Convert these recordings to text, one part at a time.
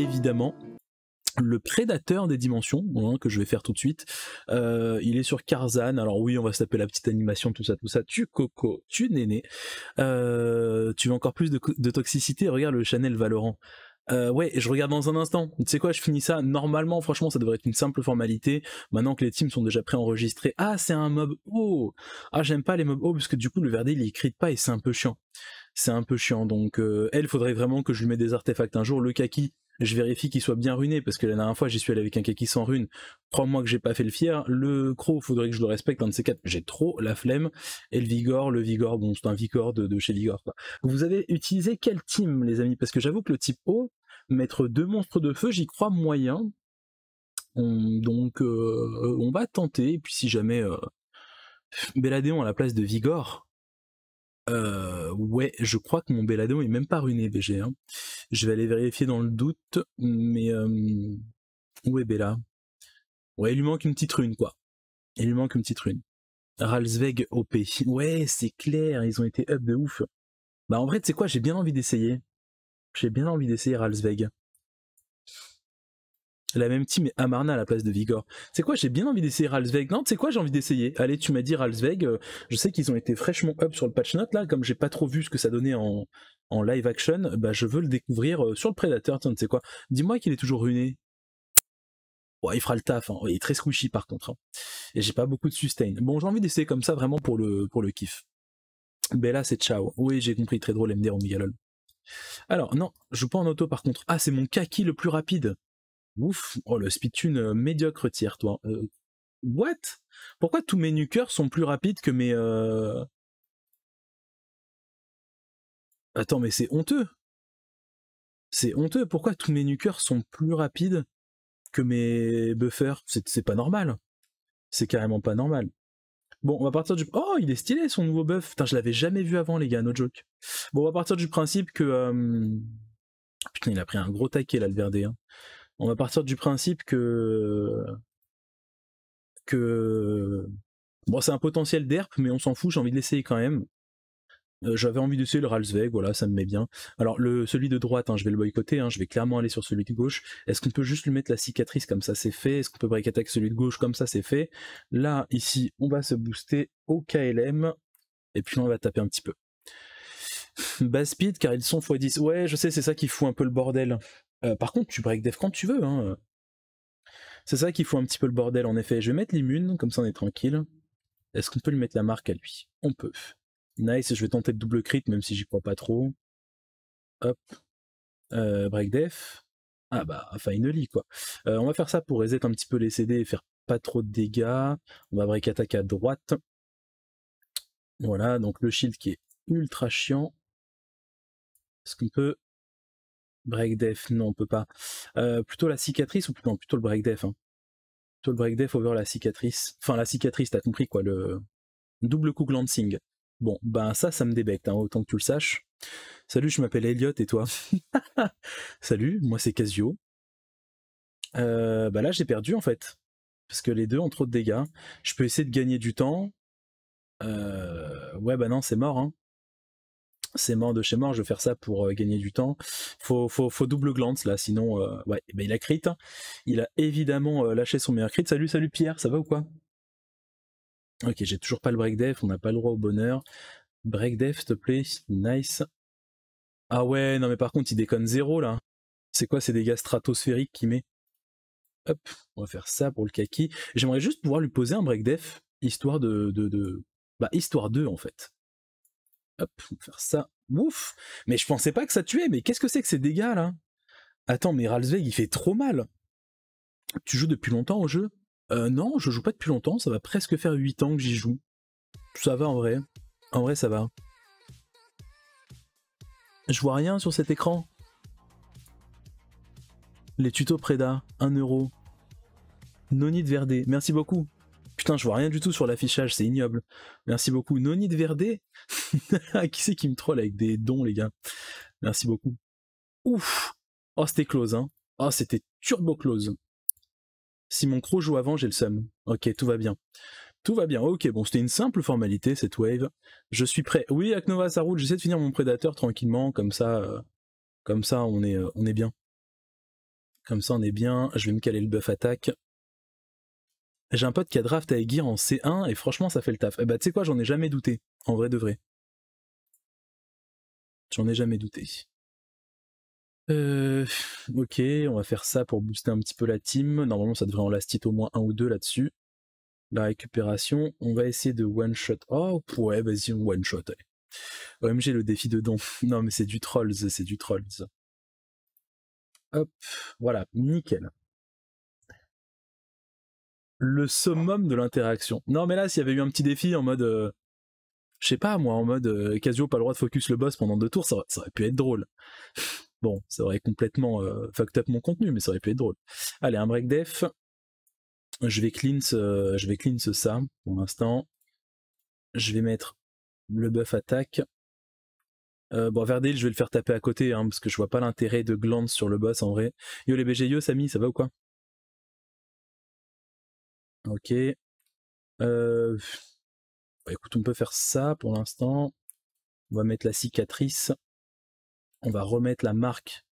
évidemment le prédateur des dimensions hein, que je vais faire tout de suite. Euh, il est sur Karzan. Alors oui, on va se taper la petite animation, tout ça, tout ça. Tu coco, tu néné. Euh, tu veux encore plus de, toxicité Regarde le Chanel Valorant. Euh, ouais, je regarde dans un instant. Tu sais quoi, je finis ça. Normalement, franchement, ça devrait être une simple formalité. Maintenant que les teams sont déjà préenregistrés. Ah, c'est un mob oh, Ah, j'aime pas les mobs haut parce que du coup, le verdi, il écrit pas et c'est un peu chiant. C'est un peu chiant. Donc, elle, faudrait vraiment que je lui mette des artefacts un jour. Le kaki, je vérifie qu'il soit bien runé, parce que la dernière fois j'y suis allé avec un kaki sans rune, crois-moi que j'ai pas fait le fier, le croc, faudrait que je le respecte, l'un de ces quatre, j'ai trop la flemme, et le vigor, le vigor, bon c'est un vigor de, chez vigor Vous avez utilisé quel team les amis Parce que j'avoue que le type O, mettre deux monstres de feu, j'y crois moyen, donc euh, on va tenter, et puis si jamais... Euh, Beladéon à la place de Vigor, euh, ouais, je crois que mon Bellado est même pas ruiné, BG. Hein. Je vais aller vérifier dans le doute, mais euh, où est Bella Ouais, il lui manque une petite rune, quoi. Il lui manque une petite rune. Ralsveg OP. Ouais, c'est clair, ils ont été up de ouf. Bah en vrai, tu sais quoi, j'ai bien envie d'essayer. J'ai bien envie d'essayer Ralsveg la même team, mais Amarna à la place de Vigor. C'est quoi J'ai bien envie d'essayer Ralsveg. Non, c'est quoi J'ai envie d'essayer. Allez, tu m'as dit Ralsveig. Euh, je sais qu'ils ont été fraîchement up sur le patch note là, comme j'ai pas trop vu ce que ça donnait en, en live action, bah je veux le découvrir euh, sur le Prédateur. Tiens, tu sais quoi Dis-moi qu'il est toujours ruiné. Ouais, il fera le taf, hein. il est très squishy par contre. Hein. Et j'ai pas beaucoup de sustain. Bon, j'ai envie d'essayer comme ça vraiment pour le, pour le kiff. Bella, c'est ciao. Oui, j'ai compris, très drôle MDR Omegalol. Alors, non, je joue en auto par contre. Ah, c'est mon kaki le plus rapide. Ouf, oh le speedtune euh, médiocre tire, toi. Euh, what Pourquoi tous mes nukers sont plus rapides que mes... Euh Attends mais c'est honteux c'est honteux, pourquoi tous mes nukers sont plus rapides que mes buffers C'est pas normal. C'est carrément pas normal. Bon, on va partir du... Oh, il est stylé son nouveau buff Putain, je l'avais jamais vu avant les gars, no joke. Bon, on va partir du principe que... Putain, il a pris un gros taquet là, le Verdé. Hein on va partir du principe que que bon, c'est un potentiel d'herp, mais on s'en fout. J'ai envie de l'essayer quand même. Euh, j'avais envie d'essayer le Ralsweg, voilà, ça me met bien. Alors le celui de droite, hein, je vais le boycotter, hein, je vais clairement aller sur celui de gauche. Est-ce qu'on peut juste lui mettre la cicatrice comme ça, c'est fait Est-ce qu'on peut break attack celui de gauche comme ça, c'est fait Là, ici, on va se booster au KLM et puis on va taper un petit peu. Bas speed car ils sont x10. Ouais, je sais, c'est ça qui fout un peu le bordel. Euh, par contre, tu break def quand tu veux. Hein, euh. C'est ça qu'il faut un petit peu le bordel, en effet. Je vais mettre l'immune, comme ça on est tranquille. Est-ce qu'on peut lui mettre la marque à lui On peut. Nice, je vais tenter le double crit, même si j'y crois pas trop. Hop. Euh, break def. Ah bah, finally, quoi. on va faire ça pour reset un petit peu les CD et faire pas trop de dégâts. On va break attaque à droite. Voilà, donc le shield qui est ultra chiant. Est-ce qu'on peut break Death, non, on peut pas. Euh, plutôt la cicatrice ou plutôt, plutôt le break Hein. Plutôt le death over la cicatrice. Enfin, la cicatrice, t'as compris quoi, le double coup glancing. Bon, ben ça, ça me débecte, hein, autant que tu le saches. Salut, je m'appelle Elliot et toi Salut, moi c'est Casio. bah là, j'ai perdu en fait. Parce que les deux ont trop de dégâts. Je peux essayer de gagner du temps. Euh, ouais, bah non, c'est mort. Hein c'est mort de chez mort, je vais faire ça pour euh, gagner du temps. Faut, faut, faut double glance là, sinon euh, ouais, eh ben il a crit. Hein. Il a évidemment euh, lâché son meilleur crit. Salut, salut Pierre, ça va ou quoi Ok, j'ai toujours pas le break def, on n'a pas le droit au bonheur. Break def, s'il te plaît, nice. Ah ouais, non mais par contre il déconne zéro là. C'est quoi ces dégâts stratosphériques qu'il met Hop, on va faire ça pour le kaki. J'aimerais juste pouvoir lui poser un break def, histoire de, de, de... Bah histoire 2 en fait. Hop, faire ça. Ouf Mais je pensais pas que ça tuait, mais qu'est-ce que c'est que ces dégâts là Attends, mais Ralsweg, il fait trop mal. Tu joues depuis longtemps au jeu euh, Non, je joue pas depuis longtemps, ça va presque faire 8 ans que j'y joue. Ça va en vrai. En vrai, ça va. Je vois rien sur cet écran. Les tutos Preda, 1€. de Verde, merci beaucoup. Putain, je vois rien du tout sur l'affichage, c'est ignoble. Merci beaucoup. Noni de Verde. Qui c'est qui me troll avec des dons, les gars Merci beaucoup. Ouf Oh, c'était close, hein. Oh, c'était turbo close. Si mon croc joue avant, j'ai le seum. Ok, tout va bien. Tout va bien, ok, bon, c'était une simple formalité, cette wave. Je suis prêt. Oui, Aknova, ça roule, j'essaie de finir mon prédateur tranquillement, comme ça, euh, comme ça, on est, euh, on est bien. Comme ça, on est bien. Je vais me caler le buff attaque j'ai un pote qui a draft avec Aegir en C1 et franchement ça fait le taf. Et eh bah ben, tu sais quoi, j'en ai jamais douté, en vrai de vrai. J'en ai jamais douté. Euh, ok, on va faire ça pour booster un petit peu la team. Normalement ça devrait en hit au moins un ou deux là-dessus. La récupération, on va essayer de one-shot. Oh ouais, vas-y, on one-shot. OMG le défi de non mais c'est du trolls, c'est du trolls. Hop, voilà, nickel le summum de l'interaction. Non, mais là, s'il y avait eu un petit défi en mode. Euh, je sais pas, moi, en mode euh, Casio, pas le droit de focus le boss pendant deux tours, ça, aurait pu être drôle. Bon, ça aurait complètement euh, fucked up mon contenu, mais ça aurait pu être drôle. Allez, un break def. Je vais ce, je vais ce ça pour l'instant. Je vais mettre le buff attaque. bon, Verdil, je vais le faire taper à côté, hein, parce que je vois pas l'intérêt de glance sur le boss en vrai. Yo les yo Samy, ça va ou quoi Ok. Euh, bah, écoute, on peut faire ça pour l'instant. On va mettre la cicatrice. On va remettre la marque.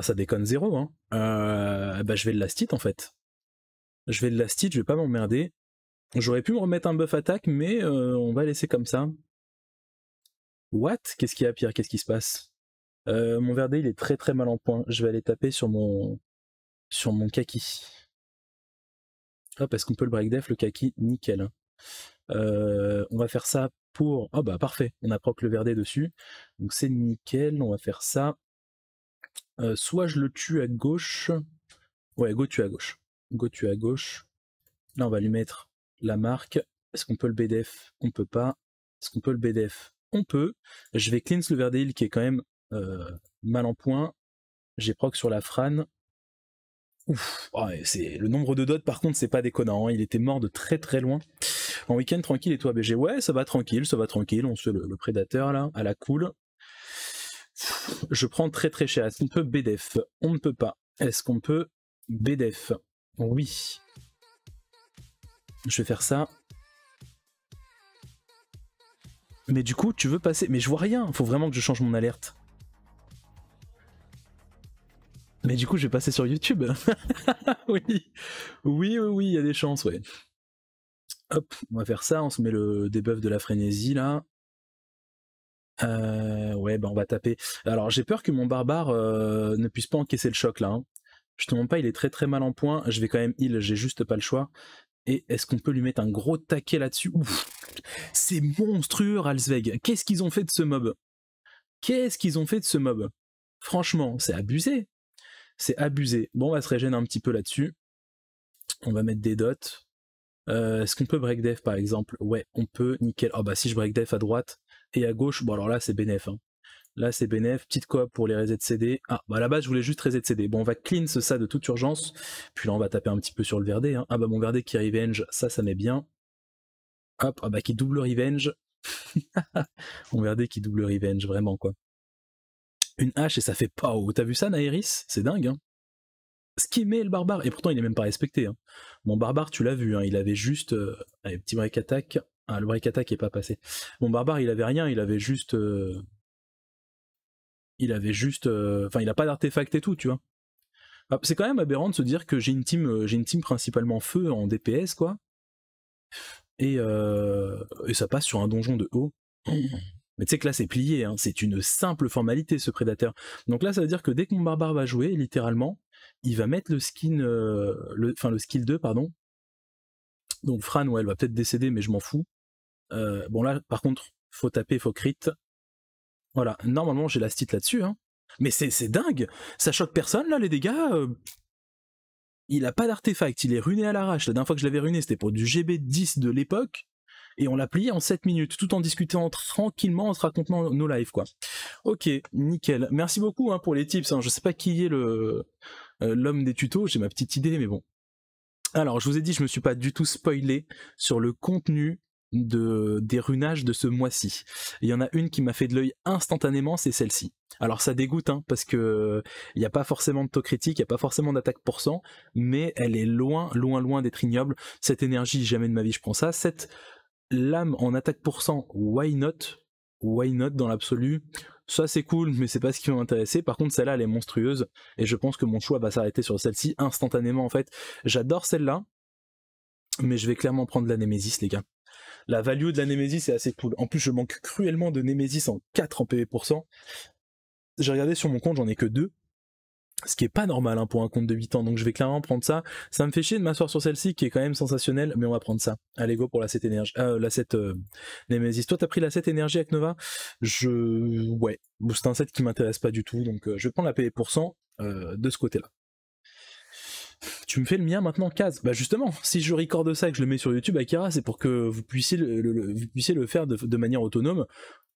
ça déconne zéro. Hein. Euh, bah, je vais le l'astite en fait. Je vais le l'astite, je vais pas m'emmerder. J'aurais pu me remettre un buff attaque, mais euh, on va laisser comme ça. What Qu'est-ce qu'il y a, Pierre Qu'est-ce qui se passe Mon Verdé, il est très très mal en point. Je vais aller taper sur mon sur mon kaki qu'on peut le def le kaki Nickel. Hein. Euh, on va faire ça pour... oh bah parfait, on a proc le verdet dessus. Donc c'est nickel, on va faire ça. Euh, soit je le tue à gauche. Ouais, go tue à gauche. Go tue à gauche. Là on va lui mettre la marque. Est-ce qu'on peut le BDF On peut pas. Est-ce qu'on peut le BDF On peut. Je vais cleanse le verdet qui est quand même euh, mal en point. J'ai proc sur la frane. Ouf, ah, c'est le nombre de dots par contre c'est pas déconnant, hein. il était mort de très très loin. En week-end tranquille et toi BG Ouais ça va tranquille, ça va tranquille, on se le, le prédateur là, à la cool. Je prends très très cher, est-ce qu'on peut BDF On ne peut pas. Est-ce qu'on peut BDF Oui. Je vais faire ça. Mais du coup tu veux passer, mais je vois rien, faut vraiment que je change mon alerte. Mais du coup, je vais passer sur YouTube. oui. oui, oui, il y a des chances, ouais. Hop, on va faire ça. On se met le debuff de la frénésie là. Euh, ouais, bah on va taper. Alors j'ai peur que mon barbare euh, ne puisse pas encaisser le choc là. Hein. Je te montre pas, il est très très mal en point. Je vais quand même heal, j'ai juste pas le choix. Et est-ce qu'on peut lui mettre un gros taquet là-dessus C'est monstrueux, Ralsweg. Qu'est-ce qu'ils ont fait de ce mob Qu'est-ce qu'ils ont fait de ce mob Franchement, c'est abusé. C'est abusé. Bon, on va se régénérer un petit peu là-dessus. On va mettre des dots. Euh, est-ce qu'on peut break death par exemple Ouais, on peut, nickel. Ah oh, bah si je break def à droite et à gauche, bon alors là c'est bénéf. Hein. Là c'est bénéf, petite coop pour les resets CD. Ah bah à la base je voulais juste reset CD. Bon on va ce ça de toute urgence. Puis là on va taper un petit peu sur le verdé. Hein. Ah bah mon verdé qui revenge, ça ça met bien. Hop, ah bah qui double revenge. mon verdé qui double revenge, vraiment quoi une hache et ça fait pao. T'as vu ça, Naïris C'est dingue, hein Ce qui met le barbare, et pourtant il est même pas respecté. Hein. Mon barbare, tu l'as vu, hein, il avait juste. un euh, allez, petit break attack. Ah, le break attack est pas passé. Mon barbare, il avait rien, il avait juste. Euh, il avait juste. Euh, enfin, il a pas d'artefact et tout, tu vois. Ah, c'est quand même aberrant de se dire que j'ai une team, j'ai une team principalement feu en DPS, quoi. Et, et, ça passe sur un donjon de haut. Mais tu sais que là, c'est plié, hein. c'est une simple formalité, ce prédateur. Donc là, ça veut dire que dès que mon barbare va jouer, littéralement, il va mettre le skin, euh, le, enfin le skill 2, pardon. Donc Fran, ouais, elle va peut-être décéder, mais je m'en fous. Euh, bon là, par contre, faut taper, faut crit. Voilà, normalement j'ai la stite là-dessus, hein. Mais c'est dingue Ça choque personne là, les dégâts euh. Il a pas d'artefact, il est runé à l'arrache. La dernière fois que je l'avais runé, c'était pour du GB10 de l'époque et on l'a plié en 7 minutes, tout en discutant tranquillement, en se racontant nos lives, quoi. Ok, nickel. Merci beaucoup hein, pour les tips. Hein. Je sais pas qui est le euh, l'homme des tutos, j'ai ma petite idée, mais bon. Alors, je vous ai dit, je me suis pas du tout spoilé sur le contenu de, des runages de ce mois-ci. Il y en a une qui m'a fait de l'œil instantanément, c'est celle-ci. Alors ça dégoûte, hein, parce que il n'y a pas forcément de taux critique, il n'y a pas forcément d'attaque pour cent, mais elle est loin, loin, loin d'être ignoble. Cette énergie, jamais de ma vie je prends ça. Cette l'âme en attaque pour cent, why not Why not dans l'absolu Ça c'est cool, mais c'est pas ce qui va m'intéresser, Par contre, celle-là, elle est monstrueuse, et je pense que mon choix va s'arrêter sur celle-ci instantanément en fait. J'adore celle-là, mais je vais clairement prendre la Nemesis, les gars. La value de la Nemesis est assez cool. En plus, je manque cruellement de Nemesis en 4 en PV%. J'ai regardé sur mon compte, j'en ai que 2 ce qui est pas normal hein, pour un compte de 8 ans, donc je vais clairement prendre ça. Ça me fait chier de m'asseoir sur celle-ci qui est quand même sensationnelle, mais on va prendre ça. Allez go pour la 7 énergie, euh, la 7 euh, Nemesis. Toi t'as pris la 7 énergie avec Nova Je... ouais, c'est un set qui m'intéresse pas du tout, donc euh, je vais prendre la PV% euh, de ce côté-là tu me fais le mien maintenant, Kaz. Bah justement, si je recorde ça et que je le mets sur YouTube, Akira, c'est pour que vous puissiez le, puissiez le faire de, manière autonome,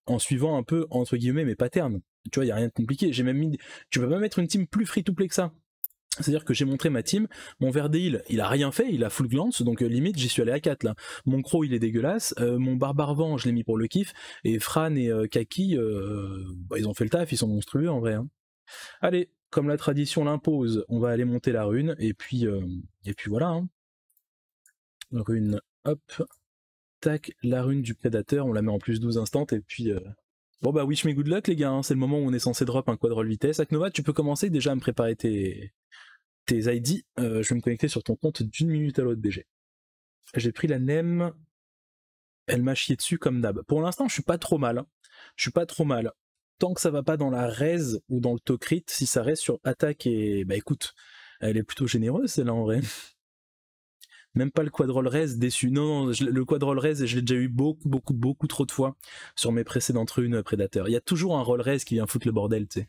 en suivant un peu, entre guillemets, mes patterns. Tu vois, il n'y a rien de compliqué. J'ai même mis... Tu peux pas mettre une team plus free-to-play que ça. C'est-à-dire que j'ai montré ma team, mon Verdeil, il a rien fait, il a full glance, donc euh, limite j'y suis allé à 4 là. Mon Crow, il est dégueulasse, euh, mon Barbare je l'ai mis pour le kiff, et Fran et euh, Kaki, bah, ils ont fait le taf, ils sont monstrueux en vrai. Hein. Allez, comme la tradition l'impose, on va aller monter la rune, et puis, euh, et puis voilà. Hein. Rune, hop, tac, la rune du prédateur, on la met en plus 12 instants, et puis... Euh, bon bah wish me good luck les gars, hein. c'est le moment où on est censé drop un quadrol vitesse. Aknova, tu peux commencer déjà à me préparer tes, tes ID, euh, je vais me connecter sur ton compte d'une minute à l'autre BG. J'ai pris la NEM, elle m'a chié dessus comme d'hab. Pour l'instant, je suis pas trop mal. Hein. Je suis pas trop mal tant que ça va pas dans la raise ou dans le taux si ça reste sur attaque et bah écoute, elle est plutôt généreuse celle-là en vrai. Même pas le quadrol raise déçu. Non, non le quadrol raise, je l'ai déjà eu beaucoup, beaucoup, beaucoup trop de fois sur mes précédentes runes prédateurs. Il y a toujours un roll raise qui vient foutre le bordel, tu sais.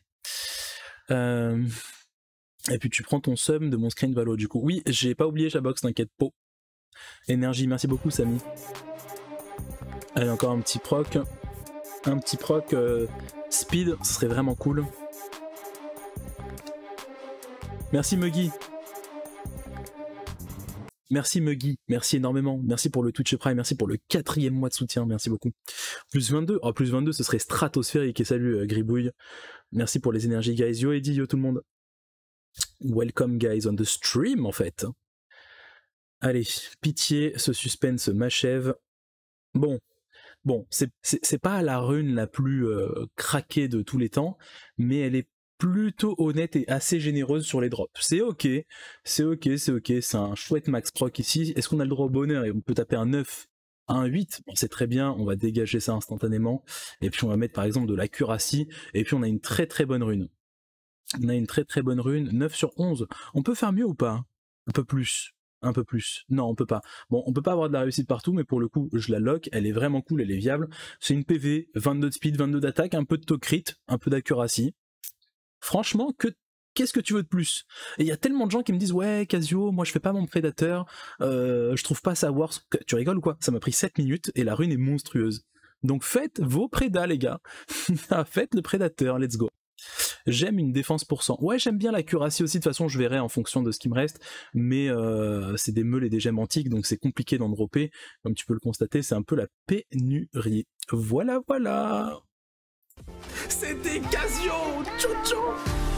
Euh, et puis tu prends ton sum de mon screen valo du coup. Oui, j'ai pas oublié Jabox, t'inquiète, pot, Énergie, merci beaucoup Samy. Allez, encore un petit proc un petit proc euh, speed, ce serait vraiment cool. Merci Muggy. Merci Muggy, merci énormément. Merci pour le Twitch Prime, merci pour le quatrième mois de soutien, merci beaucoup. Plus 22, oh plus 22 ce serait stratosphérique et salut euh, Gribouille. Merci pour les énergies guys, yo Eddie, yo tout le monde. Welcome guys on the stream en fait. Allez, pitié, ce suspense m'achève. Bon, Bon, c'est pas la rune la plus euh, craquée de tous les temps, mais elle est plutôt honnête et assez généreuse sur les drops. C'est ok, c'est ok, c'est ok, c'est un chouette max proc ici. Est-ce qu'on a le droit au bonheur et on peut taper un 9 un 8, on sait très bien, on va dégager ça instantanément, et puis on va mettre par exemple de la et puis on a une très très bonne rune. On a une très très bonne rune, 9 sur 11. On peut faire mieux ou pas Un peu plus un peu plus. Non, on peut pas. Bon, on peut pas avoir de la réussite partout, mais pour le coup, je la lock, elle est vraiment cool, elle est viable. C'est une PV, 22 de speed, 22 d'attaque, un peu de tocrit, un peu d'accuracy. Franchement, que qu'est-ce que tu veux de plus Et il y a tellement de gens qui me disent ouais Casio, moi je fais pas mon prédateur, je trouve pas ça worth, Tu rigoles ou quoi Ça m'a pris 7 minutes et la rune est monstrueuse. Donc faites vos prédats les gars. faites le prédateur, let's go. J'aime une défense pour cent. Ouais, j'aime bien la curatie aussi, de toute façon, je verrai en fonction de ce qui me reste, mais euh, c'est des meules et des gemmes antiques, donc c'est compliqué d'en dropper. Comme tu peux le constater, c'est un peu la pénurie. Voilà, voilà C'était Casio Tchou